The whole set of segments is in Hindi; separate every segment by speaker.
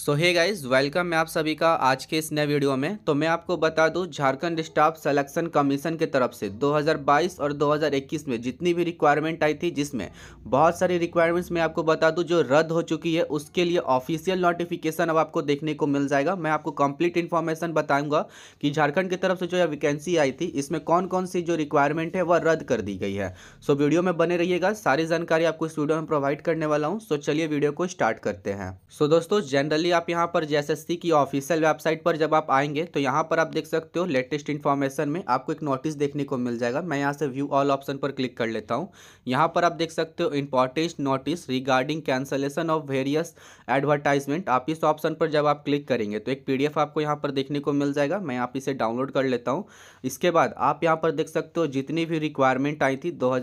Speaker 1: सो हे गाइज वेलकम है आप सभी का आज के इस नए वीडियो में तो मैं आपको बता दूं झारखंड स्टाफ सिलेक्शन कमीशन के तरफ से 2022 और 2021 में जितनी भी रिक्वायरमेंट आई थी जिसमें बहुत सारी रिक्वायरमेंट्स मैं आपको बता दूं जो रद्द हो चुकी है उसके लिए ऑफिशियल नोटिफिकेशन अब आपको देखने को मिल जाएगा मैं आपको कंप्लीट इन्फॉर्मेशन बताऊँगा कि झारखंड की तरफ से जो वैकेंसी आई थी इसमें कौन कौन सी जो रिक्वायरमेंट है वह रद्द कर दी गई है सो वीडियो में बने रहिएगा सारी जानकारी आपको इस वीडियो में प्रोवाइड करने वाला हूँ सो चलिए वीडियो को स्टार्ट करते हैं सो दोस्तों जनरली यदि आप यहाँ पर जेएसएससी की ऑफिशियल वेबसाइट पर जब आप आएंगे तो यहाँ पर आप देख सकते हो लेटेस्ट इन्फॉर्मेशन में आपको एक नोटिस देखने को मिल जाएगा मैं यहाँ से व्यू ऑल ऑप्शन पर क्लिक कर लेता हूँ यहाँ पर आप देख सकते हो important notice regarding cancellation of various advertisement आप इस ऑप्शन पर जब आप क्लिक करेंगे तो एक पी आपको यहाँ पर देखने को मिल जाएगा मैं आप इसे डाउनलोड कर लेता हूँ इसके बाद आप यहाँ पर देख सकते हो जितनी भी रिक्वायरमेंट आई थी दो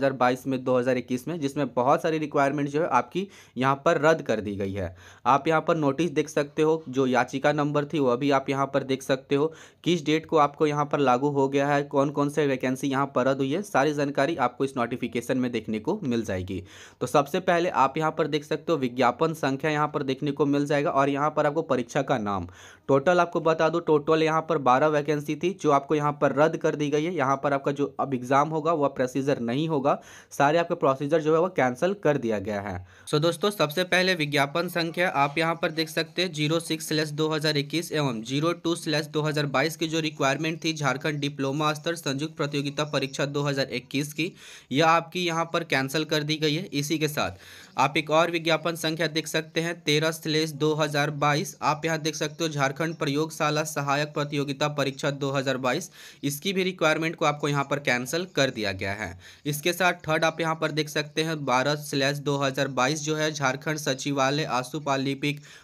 Speaker 1: में दो में जिसमें बहुत सारी रिक्वायरमेंट जो है आपकी यहाँ पर रद्द कर दी गई है आप यहाँ पर नोटिस देख सकते हो जो याचिका नंबर थी वह भी आप यहाँ पर देख सकते हो किस डेट को आपको यहाँ पर लागू हो गया है कौन कौन से वैकेंसी यहाँ पर रद्द हुई है सारी जानकारी आपको इस नोटिफिकेशन में देखने को मिल जाएगी तो सबसे पहले आप यहाँ पर देख सकते हो विज्ञापन संख्या यहाँ पर देखने को मिल जाएगा और यहाँ पर आपको परीक्षा का नाम टोटल आपको बता दो टोटल यहाँ पर बारह वैकेंसी थी जो आपको यहाँ पर रद्द कर दी गई है यहाँ पर आपका जो अब एग्ज़ाम होगा वह प्रोसीजर नहीं होगा सारे आपके प्रोसीजर जो है वह कैंसिल कर दिया गया है सो so, दोस्तों सबसे पहले विज्ञापन संख्या आप यहाँ पर देख सकते जीरो सिक्स स्लैस दो हज़ार इक्कीस एवं जीरो टू स्लैस दो हज़ार बाईस की जो रिक्वायरमेंट थी झारखंड डिप्लोमा स्तर संयुक्त प्रतियोगिता परीक्षा दो हज़ार इक्कीस की यह आपकी यहाँ पर कैंसिल कर दी गई है इसी के साथ आप एक और विज्ञापन संख्या देख सकते हैं तेरह स्लेश दो हज़ार बाईस आप यहाँ देख सकते हो झारखंड प्रयोगशाला सहायक प्रतियोगिता परीक्षा दो हज़ार बाईस इसकी भी रिक्वायरमेंट को आपको यहाँ पर कैंसिल कर दिया गया है इसके साथ थर्ड आप यहाँ पर देख सकते हैं बारह स्लेश दो हज़ार बाईस जो है झारखंड सचिवालय आसुप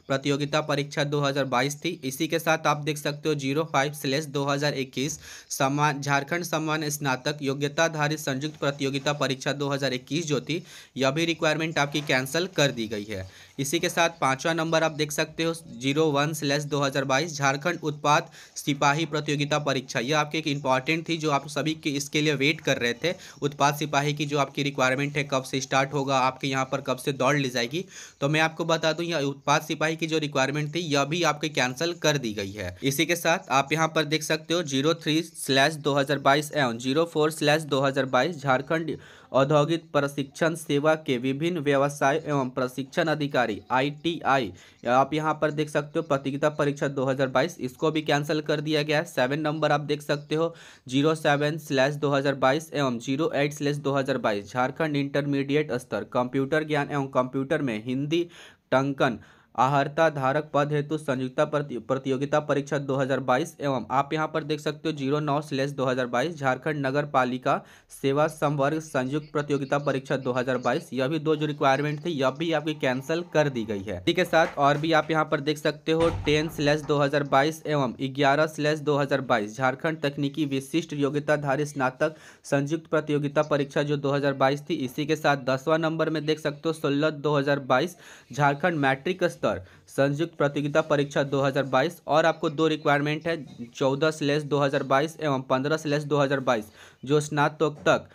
Speaker 1: प्रतियोगिता परीक्षा दो हज़ार बाईस थी इसी के साथ आप देख सकते हो जीरो फाइव स्लेश दो हज़ार इक्कीस सम्मान झारखंड सम्मान स्नातक योग्यताधारित संयुक्त प्रतियोगिता परीक्षा दो हज़ार इक्कीस जो थी यह भी रिक्वायरमेंट आपकी कैंसिल कर दी गई है इसी के साथ पांचवा नंबर आप देख सकते हो जीरो वन स्लैश दो हज़ार बाईस झारखंड उत्पाद सिपाही प्रतियोगिता परीक्षा ये आपकी एक इंपॉर्टेंट थी जो आप सभी के इसके लिए वेट कर रहे थे उत्पाद सिपाही की जो आपकी रिक्वायरमेंट है कब से स्टार्ट होगा आपके यहाँ पर कब से दौड़ ली जाएगी तो मैं आपको बता दूँ यह उत्पाद सिपाही की जो रिक्वायरमेंट थी यह भी आपकी कैंसिल कर दी गई है इसी के साथ आप यहाँ पर देख सकते हो जीरो थ्री स्लैश दो हज़ार बाईस एवं जीरो फोर स्लैश दो हज़ार बाईस झारखंड औद्योगिक प्रशिक्षण सेवा के विभिन्न व्यवसाय एवं प्रशिक्षण अधिकारी आईटीआई आप यहाँ पर देख सकते हो प्रतियोगिता परीक्षा 2022 इसको भी कैंसिल कर दिया गया है सेवन नंबर आप देख सकते हो जीरो सेवन स्लैश दो एवं जीरो एट स्लैश दो झारखंड इंटरमीडिएट स्तर कंप्यूटर ज्ञान एवं कंप्यूटर में हिंदी टंकन आहर्ता धारक पद हेतु संयुक्ता प्रतियोगिता परीक्षा 2022 एवं आप यहां पर देख सकते हो जीरो नौ स्लेस दो झारखंड नगर पालिका सेवा संवर्ग संयुक्त प्रतियोगिता परीक्षा 2022 यह भी दो जो रिक्वायरमेंट थी यह भी आपकी कैंसिल कर दी गई है इसी के साथ और भी आप यहाँ पर देख सकते हो टेन स्लेस दो एवं ग्यारह स्लेस दो झारखंड तकनीकी विशिष्ट योग्यताधारी स्नातक संयुक्त प्रतियोगिता परीक्षा जो दो थी इसी के साथ दसवां नंबर में देख सकते हो सोलह दो झारखंड मैट्रिक स्तर संयुक्त प्रतियोगिता परीक्षा 2022 और आपको दो रिक्वायरमेंट है चौदह स्लेस दो एवं पंद्रह स्लेस दो जो स्नातक तक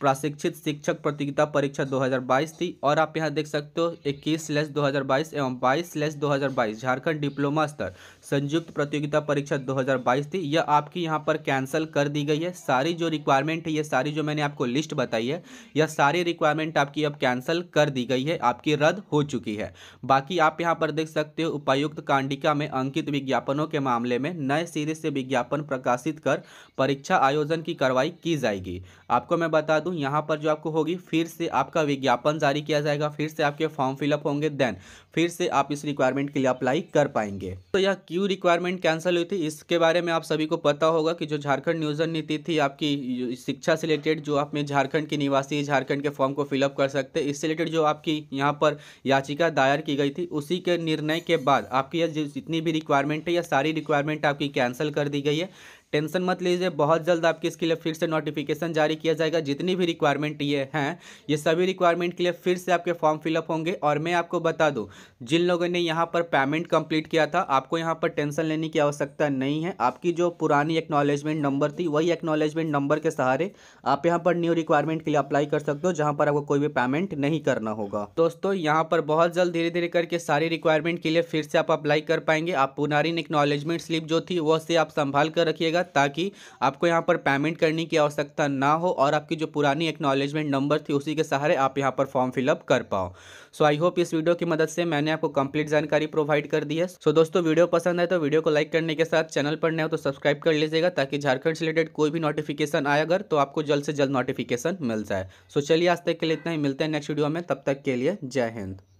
Speaker 1: प्रशिक्षित शिक्षक प्रतियोगिता परीक्षा 2022 थी और आप यहाँ देख सकते हो इक्कीस स्लैश दो एवं बाईस स्लैश दो झारखंड डिप्लोमा स्तर संयुक्त प्रतियोगिता परीक्षा 2022 थी यह आपकी यहाँ पर कैंसिल कर दी गई है सारी जो रिक्वायरमेंट है ये सारी जो मैंने आपको लिस्ट बताई है यह सारी रिक्वायरमेंट आपकी अब कैंसिल कर दी गई है आपकी रद्द हो चुकी है बाकी आप यहाँ पर देख सकते हो उपायुक्त कांडिका में अंकित विज्ञापनों के मामले में नए सिरे से विज्ञापन प्रकाशित कर परीक्षा आयोजन की कार्रवाई की जाएगी आपको मैं बता दूं यहाँ पर जो आपको होगी फिर से आपका विज्ञापन जारी किया जाएगा फिर से आपके फॉर्म फिलअप होंगे देन फिर से आप इस रिक्वायरमेंट के लिए अप्लाई कर पाएंगे तो यह क्यों रिक्वायरमेंट कैंसिल हुई थी इसके बारे में आप सभी को पता होगा कि जो झारखंड नियोजन नीति थी आपकी शिक्षा से रिलेटेड जो आप में झारखंड के निवासी झारखंड के फॉर्म को फिलअप कर सकते हैं इससे रिलेटेड जो आपकी यहाँ पर याचिका दायर की गई थी उसी के निर्णय के बाद आपकी यह जितनी भी रिक्वायरमेंट है या सारी रिक्वायरमेंट आपकी कैंसिल कर दी गई है टेंशन मत लीजिए बहुत जल्द आपके इसके लिए फिर से नोटिफिकेशन जारी किया जाएगा जितनी भी रिक्वायरमेंट ये हैं ये सभी रिक्वायरमेंट के लिए फिर से आपके फॉर्म फिलअप होंगे और मैं आपको बता दूँ जिन लोगों ने यहाँ पर पेमेंट कंप्लीट किया था आपको यहाँ पर टेंशन लेने की आवश्यकता नहीं है आपकी जो पुरानी एक्नॉलेजमेंट नंबर थी वही एक्नॉलेजमेंट नंबर के सहारे आप यहाँ पर न्यू रिक्वायरमेंट के लिए अप्लाई कर सकते हो जहाँ पर आपको कोई भी पेमेंट नहीं करना होगा दोस्तों यहाँ पर बहुत जल्द धीरे धीरे करके सारी रिक्वायरमेंट के लिए फिर से आप अप्लाई कर पाएंगे आप पुरानी एक्नॉलेजमेंट स्लिप जो थी वो से आप संभाल कर रखिएगा जाएगा ताकि आपको यहाँ पर पेमेंट करने की आवश्यकता ना हो और आपकी जो पुरानी एक्नॉलेजमेंट नंबर थी उसी के सहारे आप यहाँ पर फॉर्म फिलअप कर पाओ सो आई होप इस वीडियो की मदद से मैंने आपको कंप्लीट जानकारी प्रोवाइड कर दी है सो so, दोस्तों वीडियो पसंद है तो वीडियो को लाइक करने के साथ चैनल पर नए हो तो सब्सक्राइब कर लीजिएगा ताकि झारखंड से रिलेटेड कोई भी नोटिफिकेशन आए अगर तो आपको जल्द से जल्द नोटिफिकेशन मिल जाए सो so, चलिए आज तक के लिए इतना ही मिलते हैं नेक्स्ट वीडियो में तब तक के लिए जय हिंद